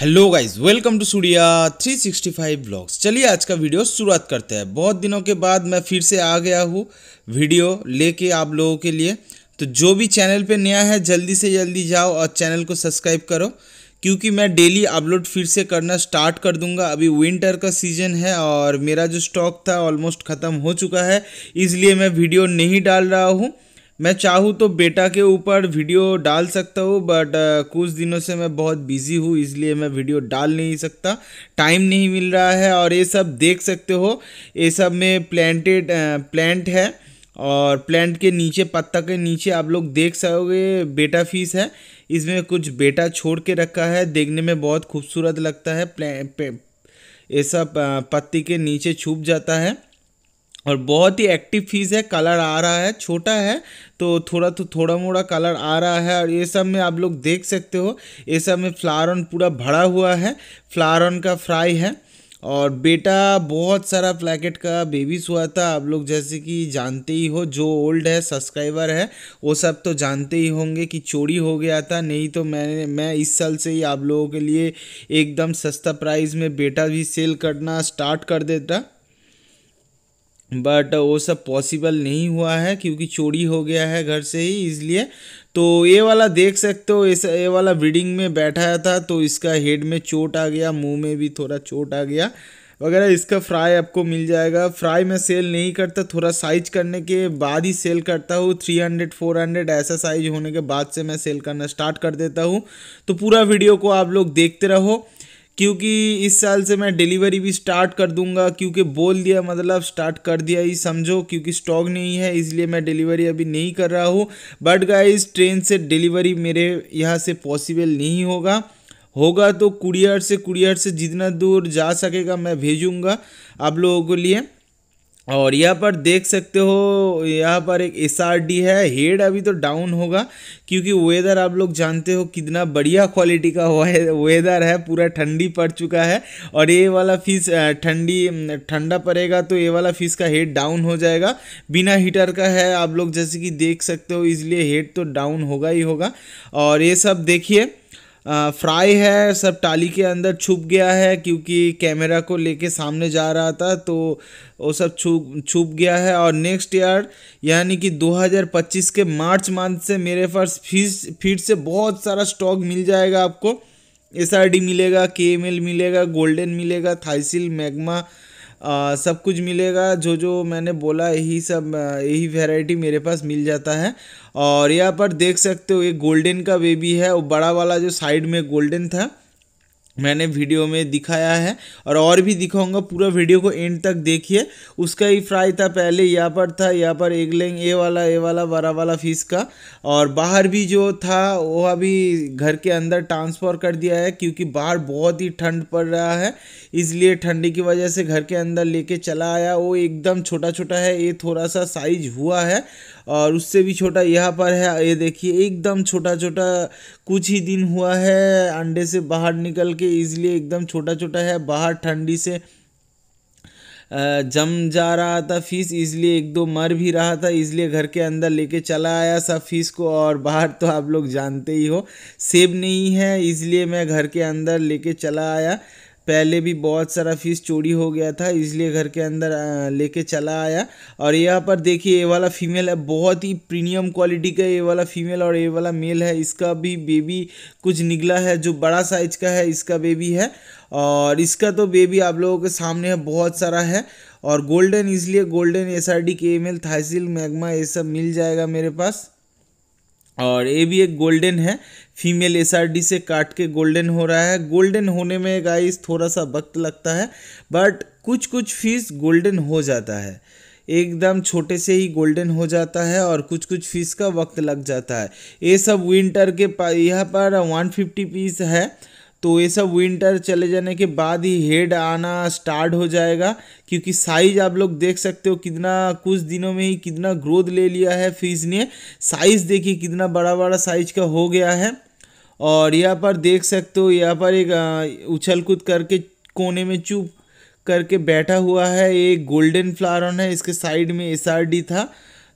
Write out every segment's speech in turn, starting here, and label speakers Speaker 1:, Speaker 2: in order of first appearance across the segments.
Speaker 1: hello guys welcome to Surya 365 blogs चलिए आज का वीडियो शुरुआत करते हैं बहुत दिनों के बाद मैं फिर से आ गया हूँ वीडियो लेके आप लोगों के लिए तो जो भी चैनल पे नया है जल्दी से जल्दी जाओ और चैनल को सब्सक्राइब करो क्योंकि मैं डेली अपलोड फिर से करना स्टार्ट कर दूंगा अभी विंटर का सीज़न है और मेरा जो स्टॉक था ऑलमोस्ट ख़त्म हो चुका है इसलिए मैं वीडियो नहीं डाल रहा हूँ मैं चाहूँ तो बेटा के ऊपर वीडियो डाल सकता हूँ बट uh, कुछ दिनों से मैं बहुत बिजी हूँ इसलिए मैं वीडियो डाल नहीं सकता टाइम नहीं मिल रहा है और ये सब देख सकते हो ये सब में प्लांटेड प्लांट uh, है और प्लांट के नीचे पत्ता के नीचे आप लोग देख सकोगे बेटा फीस है इसमें कुछ बेटा छोड़ के रखा है देखने में बहुत खूबसूरत लगता है ये सब uh, पत्ती के नीचे छुप जाता है और बहुत ही एक्टिव फीस है कलर आ रहा है छोटा है तो थोड़ा तो थोड़ा मोड़ा कलर आ रहा है और ये सब में आप लोग देख सकते हो ये सब में फ्लारन पूरा भरा हुआ है ऑन का फ्राई है और बेटा बहुत सारा प्लैकेट का बेबीज हुआ था आप लोग जैसे कि जानते ही हो जो ओल्ड है सब्सक्राइबर है वो सब तो जानते ही होंगे कि चोरी हो गया था नहीं तो मैंने मैं इस साल से ही आप लोगों के लिए एकदम सस्ता प्राइस में बेटा भी सेल करना स्टार्ट कर देता बट वो सब पॉसिबल नहीं हुआ है क्योंकि चोरी हो गया है घर से ही इसलिए तो ये वाला देख सकते हो ऐसा ये वाला ब्रीडिंग में बैठा था तो इसका हेड में चोट आ गया मुंह में भी थोड़ा चोट आ गया वगैरह इसका फ्राई आपको मिल जाएगा फ्राई मैं सेल नहीं करता थोड़ा साइज करने के बाद ही सेल करता हूँ थ्री हंड्रेड फोर हंड्रेड ऐसा साइज होने के बाद से मैं सेल करना स्टार्ट कर देता हूँ तो पूरा वीडियो को आप लोग देखते रहो क्योंकि इस साल से मैं डिलीवरी भी स्टार्ट कर दूंगा क्योंकि बोल दिया मतलब स्टार्ट कर दिया ही समझो क्योंकि स्टॉक नहीं है इसलिए मैं डिलीवरी अभी नहीं कर रहा हूँ बट गाइस ट्रेन से डिलीवरी मेरे यहाँ से पॉसिबल नहीं होगा होगा तो कुरियर से कुरियर से जितना दूर जा सकेगा मैं भेजूँगा आप लोगों के लिए और यहाँ पर देख सकते हो यहाँ पर एक एस है हेड अभी तो डाउन होगा क्योंकि वेदर आप लोग जानते हो कितना बढ़िया क्वालिटी का वेदर है पूरा ठंडी पड़ चुका है और ये वाला फिश ठंडी ठंडा पड़ेगा तो ये वाला फिश का हेड डाउन हो जाएगा बिना हीटर का है आप लोग जैसे कि देख सकते हो इसलिए हेड तो डाउन होगा ही होगा और ये सब देखिए फ्राई है सब टाली के अंदर छुप गया है क्योंकि कैमरा को लेके सामने जा रहा था तो वो सब छुप छुप गया है और नेक्स्ट ईयर यानी कि 2025 के मार्च मंथ से मेरे पास फिर फिर से बहुत सारा स्टॉक मिल जाएगा आपको एस मिलेगा के मिलेगा गोल्डन मिलेगा थाइसिल मैग्मा आ, सब कुछ मिलेगा जो जो मैंने बोला यही सब यही वैरायटी मेरे पास मिल जाता है और यहाँ पर देख सकते हो ये गोल्डन का बेबी है और बड़ा वाला जो साइड में गोल्डन था मैंने वीडियो में दिखाया है और और भी दिखाऊंगा पूरा वीडियो को एंड तक देखिए उसका ही फ्राई था पहले यहाँ पर था यहाँ पर एक लेंग ए वाला ए वाला बड़ा वाला फिश का और बाहर भी जो था वो अभी घर के अंदर ट्रांसफ़र कर दिया है क्योंकि बाहर बहुत ही ठंड पड़ रहा है इसलिए ठंडी की वजह से घर के अंदर लेके चला आया वो एकदम छोटा छोटा है ये थोड़ा सा साइज हुआ है और उससे भी छोटा यहाँ पर है ये देखिए एकदम छोटा छोटा कुछ ही दिन हुआ है अंडे से बाहर निकल के इसलिए एकदम छोटा छोटा है बाहर ठंडी से जम जा रहा था फीस इसलिए एक दो मर भी रहा था इसलिए घर के अंदर लेके चला आया सब फीस को और बाहर तो आप लोग जानते ही हो सेब नहीं है इसलिए मैं घर के अंदर लेके चला आया पहले भी बहुत सारा फिश चोरी हो गया था इसलिए घर के अंदर लेके चला आया और यहाँ पर देखिए ये वाला फीमेल है बहुत ही प्रीमियम क्वालिटी का ये वाला फीमेल और ये वाला मेल है इसका भी बेबी कुछ निकला है जो बड़ा साइज का है इसका बेबी है और इसका तो बेबी आप लोगों के सामने है बहुत सारा है और गोल्डन इसलिए golden S R D K M L थाइसिल मैगमा ये सब मिल जाएगा मेरे पास और ये भी एक गोल्डन है फीमेल एस से काट के गोल्डन हो रहा है गोल्डन होने में गाइस थोड़ा सा वक्त लगता है बट कुछ कुछ फिश गोल्डन हो जाता है एकदम छोटे से ही गोल्डन हो जाता है और कुछ कुछ फिश का वक्त लग जाता है ये सब विंटर के यहाँ पर 150 पीस है तो ये सब विंटर चले जाने के बाद ही हेड आना स्टार्ट हो जाएगा क्योंकि साइज आप लोग देख सकते हो कितना कुछ दिनों में ही कितना ग्रोथ ले लिया है फीस ने साइज़ देखिए कितना बड़ा बड़ा साइज का हो गया है और यहाँ पर देख सकते हो यहाँ पर एक उछल कूद करके कोने में चुप करके बैठा हुआ है एक गोल्डन फ्लारन है इसके साइड में एस था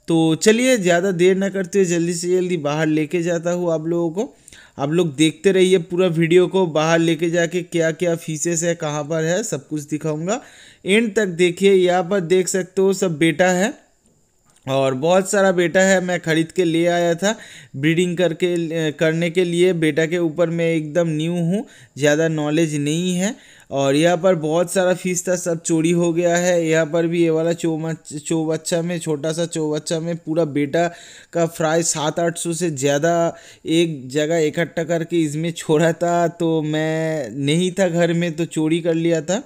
Speaker 1: तो चलिए ज़्यादा देर ना करते हुए जल्दी से जल्दी बाहर लेके जाता हूँ आप लोगों को आप लोग देखते रहिए पूरा वीडियो को बाहर लेके जाके क्या क्या फीसेस है कहाँ पर है सब कुछ दिखाऊंगा एंड तक देखिए यहाँ पर देख सकते हो सब बेटा है और बहुत सारा बेटा है मैं ख़रीद के ले आया था ब्रीडिंग करके करने के लिए बेटा के ऊपर मैं एकदम न्यू हूँ ज़्यादा नॉलेज नहीं है और यहाँ पर बहुत सारा फीस था सब चोरी हो गया है यहाँ पर भी ये वाला चौबच्चा चौबच्चा में छोटा सा चौबच्चा में पूरा बेटा का फ्राई सात आठ सौ से ज़्यादा एक जगह इकट्ठा करके इसमें छोड़ा था तो मैं नहीं था घर में तो चोरी कर लिया था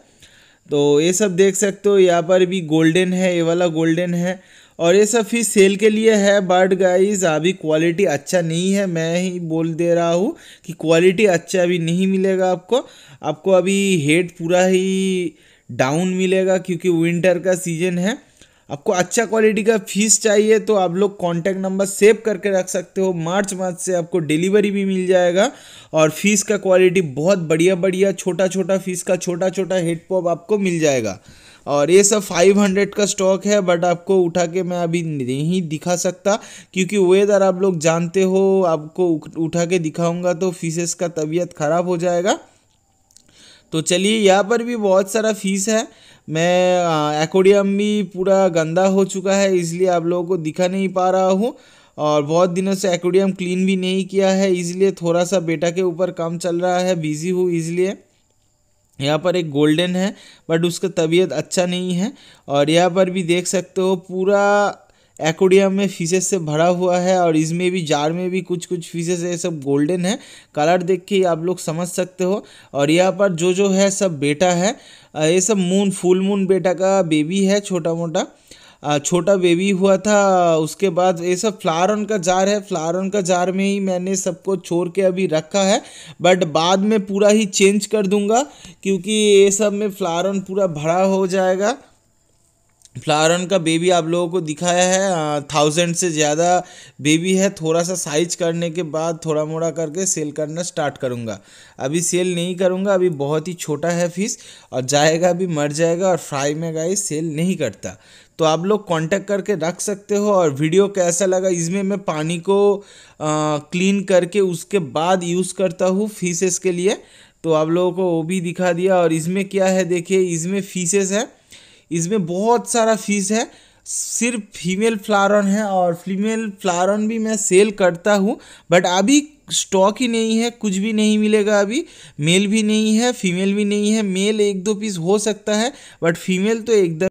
Speaker 1: तो ये सब देख सकते हो यहाँ पर भी गोल्डन है ये वाला गोल्डन है और ये सब फिश सेल के लिए है बट गाइज अभी क्वालिटी अच्छा नहीं है मैं ही बोल दे रहा हूँ कि क्वालिटी अच्छा अभी नहीं मिलेगा आपको आपको अभी हेड पूरा ही डाउन मिलेगा क्योंकि विंटर का सीजन है आपको अच्छा क्वालिटी का फीस चाहिए तो आप लोग कॉन्टैक्ट नंबर सेव करके रख सकते हो मार्च मार्च से आपको डिलीवरी भी मिल जाएगा और फीस का क्वालिटी बहुत बढ़िया बढ़िया छोटा छोटा फीस का छोटा छोटा हेडपॉप आपको मिल जाएगा और ये सब 500 का स्टॉक है बट आपको उठा के मैं अभी नहीं दिखा सकता क्योंकि वेदर आप लोग जानते हो आपको उठा के दिखाऊंगा तो फीसेस का तबीयत ख़राब हो जाएगा तो चलिए यहाँ पर भी बहुत सारा फीस है मैं एकोडियम भी पूरा गंदा हो चुका है इसलिए आप लोगों को दिखा नहीं पा रहा हूँ और बहुत दिनों से एकोडियम क्लीन भी नहीं किया है इसलिए थोड़ा सा बेटा के ऊपर काम चल रहा है बिज़ी हूँ इसलिए यहाँ पर एक गोल्डन है बट उसका तबीयत अच्छा नहीं है और यहाँ पर भी देख सकते हो पूरा एक्वेरियम में फिशेस से भरा हुआ है और इसमें भी जार में भी कुछ कुछ फिशेस है सब गोल्डन है कलर देख के आप लोग समझ सकते हो और यहाँ पर जो जो है सब बेटा है ये सब मून फुल मून बेटा का बेबी है छोटा मोटा छोटा बेबी हुआ था उसके बाद ये सब ऑन का जार है फ्लारन का जार में ही मैंने सबको छोड़ के अभी रखा है बट बाद में पूरा ही चेंज कर दूंगा क्योंकि ये सब में फ्लारन पूरा भरा हो जाएगा फ्लारन का बेबी आप लोगों को दिखाया है थाउजेंड से ज़्यादा बेबी है थोड़ा सा साइज करने के बाद थोड़ा मोड़ा करके सेल करना स्टार्ट करूँगा अभी सेल नहीं करूँगा अभी बहुत ही छोटा है फिश और जाएगा भी मर जाएगा और फ्राई में गाई सेल नहीं करता तो आप लोग कांटेक्ट करके रख सकते हो और वीडियो कैसा लगा इसमें मैं पानी को आ, क्लीन करके उसके बाद यूज़ करता हूँ फ़ीसेस के लिए तो आप लोगों को वो भी दिखा दिया और इसमें क्या है देखिए इसमें फीसेस है इसमें बहुत सारा फीस है सिर्फ फीमेल फ्लारन है और फीमेल फ्लारन भी मैं सेल करता हूँ बट अभी स्टॉक ही नहीं है कुछ भी नहीं मिलेगा अभी मेल भी नहीं है फीमेल भी नहीं है मेल एक दो पीस हो सकता है बट फीमेल तो एकदम